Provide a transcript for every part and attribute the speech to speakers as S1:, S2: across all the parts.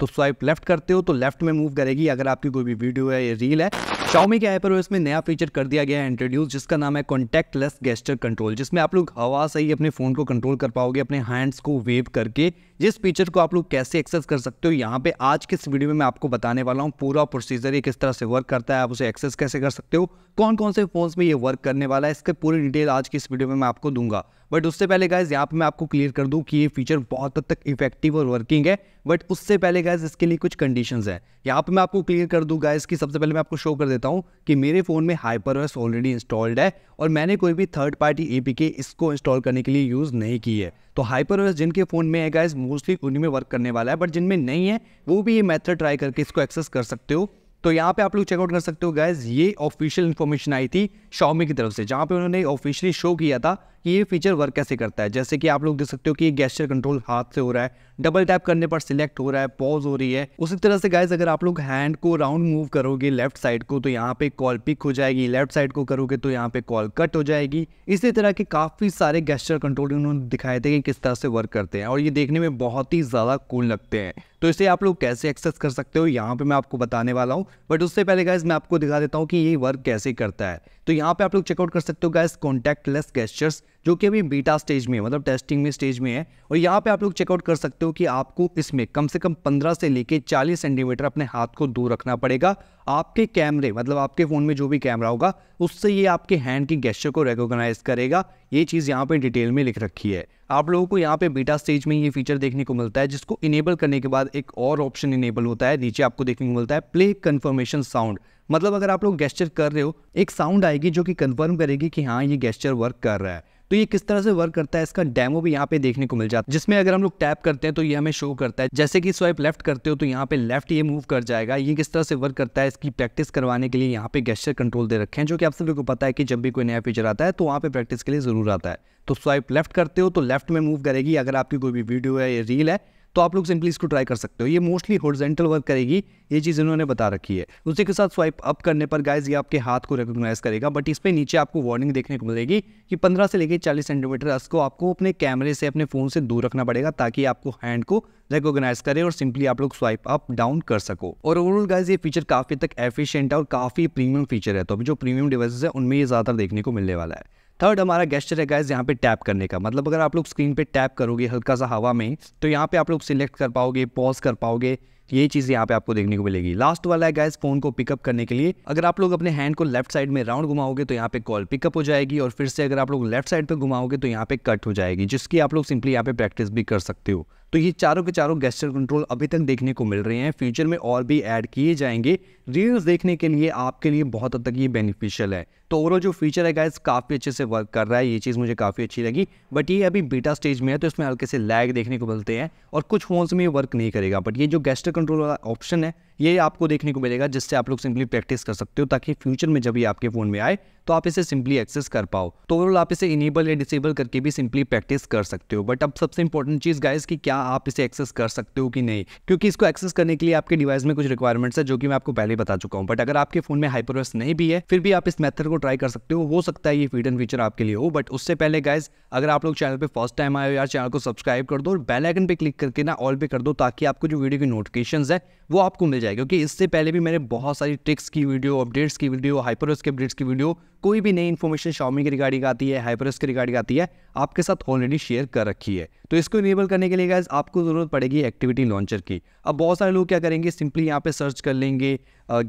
S1: तो swipe left करते हो तो लेफ्ट में मूव करेगी अगर आपकी कोई भी वीडियो है या रील है Xiaomi के आईपर में नया फीचर कर दिया गया है इंट्रोड्यूस जिसका नाम है लेस गेस्टर कंट्रोल जिसमें आप लोग हवा से ही अपने फ़ोन को कंट्रोल कर पाओगे अपने हैंड्स को वेव करके जिस फीचर को आप लोग कैसे एक्सेस कर सकते हो यहाँ पे आज के इस वीडियो में मैं आपको बताने वाला हूँ पूरा प्रोसीजर ये किस तरह से वर्क करता है आप उसे एक्सेस कैसे कर सकते हो कौन कौन से फ़ोन में ये वर्क करने वाला है इसके पूरी डिटेल आज की इस वीडियो में मैं आपको दूंगा बट उससे पहले गाइज यहाँ पे मैं आपको क्लियर कर दूँ कि ये फीचर बहुत हद तक इफेक्टिव और वर्किंग है बट उससे पहले गाइज इसके लिए कुछ कंडीशन है यहाँ पे मैं आपको क्लियर कर दूँ गाइज की सबसे पहले मैं आपको शो कर देता देता हूँ कि मेरे फ़ोन में हाइपरवर्स ऑलरेडी इंस्टॉल्ड है और मैंने कोई भी थर्ड पार्टी ए इसको इंस्टॉल करने के लिए यूज़ नहीं की है तो हाइपरवर्स जिनके फ़ोन में है गाइज मोस्टली उन्हीं में वर्क करने वाला है बट जिनमें नहीं है वो भी ये मेथड ट्राई करके इसको एक्सेस कर सकते हो तो यहाँ पे आप लोग चेकआउट कर सकते हो गाइज ये ऑफिशियल इन्फॉर्मेशन आई थी शॉमी की तरफ से जहाँ पे उन्होंने ऑफिशियली शो किया था कि ये फीचर वर्क कैसे करता है जैसे कि आप लोग देख सकते हो कि ये गैस्चर कंट्रोल हाथ से हो रहा है डबल टैप करने पर सिलेक्ट हो रहा है पॉज हो रही है उसी तरह से गाइज अगर आप लोग हैंड को राउंड मूव करोगे लेफ्ट साइड को तो यहाँ पे कॉल पिक हो जाएगी लेफ्ट साइड को करोगे तो यहाँ पे कॉल कट हो जाएगी इसी तरह के काफ़ी सारे गैस्चर कंट्रोल उन्होंने दिखाए थे कि किस तरह से वर्क करते हैं और ये देखने में बहुत ही ज़्यादा कूल लगते हैं तो इसे आप लोग कैसे एक्सेस कर सकते हो यहाँ पे मैं आपको बताने वाला हूँ बट उससे पहले गाइज मैं आपको दिखा देता हूँ कि ये वर्क कैसे करता है तो यहाँ पे आप लोग चेकआउट कर सकते हो गाइज कॉन्टेक्ट लेस गेस्टर्स जो कि अभी बीटा स्टेज में है मतलब टेस्टिंग में स्टेज में है और यहाँ पे आप लोग चेकआउट कर सकते हो कि आपको इसमें कम से कम 15 से लेके 40 सेंटीमीटर अपने हाथ को दूर रखना पड़ेगा आपके कैमरे मतलब आपके फ़ोन में जो भी कैमरा होगा उससे ये आपके हैंड की गेस्चर को रिकोगनाइज करेगा ये चीज़ यहाँ पे डिटेल में लिख रखी है आप लोगों को यहाँ पे बीटा स्टेज में ये फीचर देखने को मिलता है जिसको इनेबल करने के बाद एक और ऑप्शन इनेबल होता है नीचे आपको देखने को मिलता है प्ले कन्फर्मेशन साउंड मतलब अगर आप लोग गेस्चर कर रहे हो एक साउंड आएगी जो कि कन्फर्म करेगी कि हाँ ये गेस्चर वर्क कर रहा है तो ये किस तरह से वर्क करता है इसका डेमो भी यहाँ पे देखने को मिल जाता है जिसमें अगर हम लोग टैप करते हैं तो ये हमें शो करता है जैसे कि स्वाइप लेफ्ट करते हो तो यहाँ पे लेफ्ट ये मूव कर जाएगा ये किस तरह से वर्क करता है इसकी प्रैक्टिस करवाने के लिए यहाँ पे गेस्टर कंट्रोल दे रखे हैं जो कि आप सभी को पता है कि जब भी कोई नया फीचर आता है तो वहाँ पे प्रैक्टिस के लिए जरूर आता है तो स्वाइप लेफ्ट करते हो तो लेफ्ट में मूव करेगी अगर आपकी कोई भी वीडियो है या रील है तो आप लोग सिंपली इसको ट्राई कर सकते हो ये मोस्टली हॉर्जेंटल वर्क करेगी ये चीज़ इन्होंने बता रखी है उसी के साथ स्वाइप अप करने पर गाइज ये आपके हाथ को रिकोगनाइज करेगा बट इस पर नीचे आपको वार्निंग देखने को मिलेगी कि 15 से लेकर 40 सेंटीमीटर इसको आपको अपने कैमरे से अपने फ़ोन से दूर रखना पड़ेगा ताकि आपको हैंड को रिकोगनाइज करें और सिंपली आप लोग स्वाइप अप डाउन कर सको और ओवरऑल गाइज ये फीचर काफ़ी तक एफिशियंट है और काफ़ी प्रीमियम फीचर है तो अभी जो प्रीमियम डिवाइस है उनमें ये ज़्यादातर देखने को मिलने वाला है थर्ड हमारा गेस्टर है गाइज यहाँ पे टैप करने का मतलब अगर आप लोग स्क्रीन पे टैप करोगे हल्का सा हवा में तो यहाँ पे आप लोग सिलेक्ट कर पाओगे पॉज कर पाओगे ये चीज़ यहाँ पे आपको देखने को मिलेगी लास्ट वाला है गाइस फोन को पिकअप करने के लिए अगर आप लोग अपने हैंड को लेफ्ट साइड में राउंड घुमाओगे तो यहाँ पे कॉल पिकअप हो जाएगी और फिर से अगर आप लोग लेफ्ट साइड पे घुमाओगे तो यहाँ पे कट हो जाएगी जिसकी आप लोग सिंपली यहाँ पे प्रैक्टिस भी कर सकते हो तो ये चारों के चारों गेस्टर कंट्रोल अभी तक देखने को मिल रहे हैं फ्यूचर में और भी ऐड किए जाएंगे रील्स देखने के लिए आपके लिए बहुत हद तक ये बेनिफिशियल है तो ओवरऑल जो फीचर है गाइस काफ़ी अच्छे से वर्क कर रहा है ये चीज़ मुझे काफ़ी अच्छी लगी बट ये अभी बीटा स्टेज में है तो इसमें हल्के से लैग देखने को मिलते हैं और कुछ फ़ोन्स में ये वर्क नहीं करेगा बट ये जो गेस्टर कंट्रोल वाला ऑप्शन है ये आपको देखने को मिलेगा जिससे आप लोग सिंपली प्रैक्टिस कर सकते हो ताकि फ्यूचर में जब भी आपके फ़ोन में आए तो आप इसे सिंपली एक्सेस कर पाओ तो ओवरऑल आप इसे इनेबल या डिसेबल करके भी सिंपली प्रैक्टिस कर सकते हो बट अब सबसे इंपॉर्टेंट चीज़ गाइस कि क्या आप इसे एक्सेस कर सकते हो कि नहीं क्योंकि इसको एक्सेस करने के लिए आपके डिवाइस में कुछ रिक्वायरमेंट्स है जो कि मैं आपको पहले बता चुका हूं बट अगर आपके फोन में हाइपरवेस नहीं भी है फिर भी आप इस मेथड को ट्राई कर सकते हो हो सकता है ये फीड एंड फीचर आपके लिए हो बट उससे पहले गाइज अगर आप लोग चैनल पर फर्स्ट टाइम आए हो यार चैनल को सब्सक्राइब कर दो और बेलाइकन पर क्लिक करके ना ऑल पे कर दो ताकि आपको जो वीडियो की नोटिफिकेशन है वो आपको मिल जाए जाए क्योंकि इससे पहले भी मैंने बहुत सारी ट्रिक्स की वीडियो अपडेट्स की वीडियो हाइपरस के अपडेट्स की वीडियो कोई भी नई इन्फॉर्मेशन शॉमी के रिगार्डिंग आती है हाइपरस के रिगार्डिंग आती है आपके साथ ऑलरेडी शेयर कर रखी है तो इसको इनेबल करने के लिए गाइज आपको ज़रूरत पड़ेगी एक्टिविटी लॉन्चर की अब बहुत सारे लोग क्या करेंगे सिंपली यहाँ पे सर्च कर लेंगे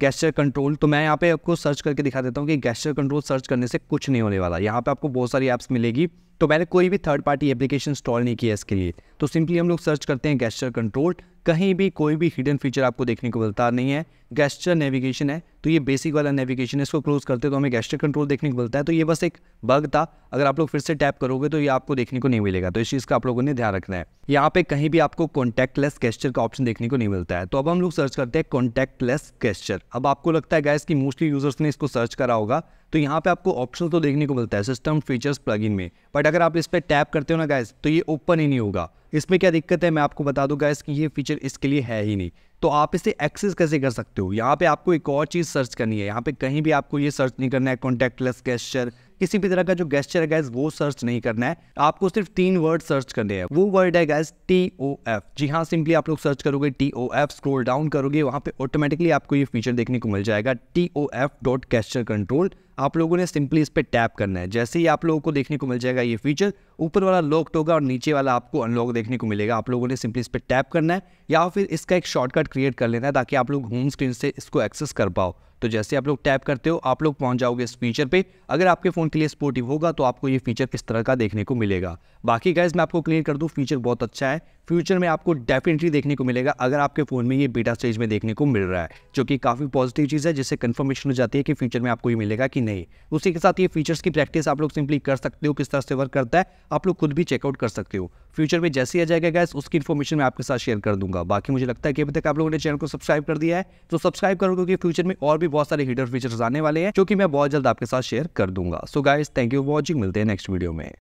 S1: गैस्चर कंट्रोल तो मैं यहाँ पे आपको सर्च करके दिखा देता हूँ कि गैस्चर कंट्रोल सर्च करने से कुछ नहीं होने वाला यहाँ पे आपको बहुत सारी ऐप्स मिलेगी तो मैंने कोई भी थर्ड पार्टी एप्लीकेशन इंस्टॉल नहीं किया इसके लिए तो सिंपली हम लोग सर्च करते हैं गैस्चर कंट्रोल कहीं भी कोई भी हिडन फीचर आपको देखने को मिलता नहीं है गैस्चर नेविगेशन है तो ये बेसिक वाला नेविगेशन है इसको क्लोज करते तो हमें गैस्चर कंट्रोल देखने को मिलता है तो ये बस एक बग था अगर आप लोग फिर से टैप करोगे तो ये आपको देखने को नहीं मिलेगा तो इस चीज़ का आप लोगों ने ध्यान रखना है यहाँ पे कहीं भी आपको कॉन्टैक्ट गैस्चर का ऑप्शन देखने को नहीं मिलता है तो अब हम लोग सर्च करते हैं कॉन्टैक्ट गैस्चर अब आपको लगता है गैस की मोस्टली यूजर्स ने इसको सर्च करा होगा तो यहाँ पे आपको ऑप्शन तो देखने को मिलता है सिस्टम फीचर्स प्लग में बट अगर आप इस पर टैप करते हो ना गैस तो ये ओपन ही नहीं होगा इसमें क्या दिक्कत है मैं आपको बता दूँ गैस कि ये फीचर इसके लिए है ही नहीं तो आप इसे एक्सेस कैसे कर सकते हो यहाँ पे आपको एक और चीज़ सर्च करनी है यहाँ पे कहीं भी आपको ये सर्च नहीं करना है लेस कैश्चर किसी भी तरह का जो गेस्टर है गैस वो सर्च नहीं करना है आपको सिर्फ तीन वर्ड सर्च करने हैं वो वर्ड है gas T O F G हाँ सिंपली आप लोग सर्च करोगे T O F scroll down करोगे वहाँ पे ऑटोमेटिकली आपको ये फीचर देखने को मिल जाएगा T O F dot gesture control आप लोगों ने सिंपली इस पर टैप करना है जैसे ही आप लोगों को देखने को मिल जाएगा ये फीचर ऊपर वाला लॉकड होगा और नीचे वाला आपको अनलॉक देखने को मिलेगा आप लोगों ने सिंपली इस पर टैप करना है या फिर इसका एक शॉर्टकट क्रिएट कर लेना है ताकि आप लोग होम स्क्रीन से इसको एक्सेस कर पाओ तो जैसे आप लोग टैप करते हो आप लोग पहुंच जाओगे इस फीचर पे अगर आपके फ़ोन के लिए स्पोर्टिव होगा तो आपको ये फीचर किस तरह का देखने को मिलेगा बाकी गाइज मैं आपको क्लियर कर दूँ फीचर बहुत अच्छा है फ्यूचर में आपको डेफिनेटली देखने को मिलेगा अगर आपके फ़ोन में ये बीटा स्टेज में देखने को मिल रहा है जो कि काफ़ी पॉजिटिव चीज़ है जिससे कंफर्मेशन हो जाती है कि फ्यूचर में आपको ये मिलेगा कि नहीं उसी के साथ ये फीचर्स की प्रैक्टिस आप लोग सिंपली कर सकते हो किस तरह से वर्क करता है आप लोग खुद भी चेकआउट कर सकते हो फ्यूचर में जैसे आ जाएगा गैस उसकी इन्फॉर्मेशन मैं आपके साथ शेयर कर दूंगा बाकी मुझे लगता है कि अभी तक आप लोगों ने चैनल को सब्सक्राइब कर दिया है तो सब्सक्राइब करो क्योंकि फ्यूचर में और भी बहुत सारे हिडर फीचर्स आने वाले हैं जो कि मैं बहुत जल्द आपके साथ शेयर कर दूंगा so guys thank you for watching मिलते हैं नेक्स्ट वीडियो में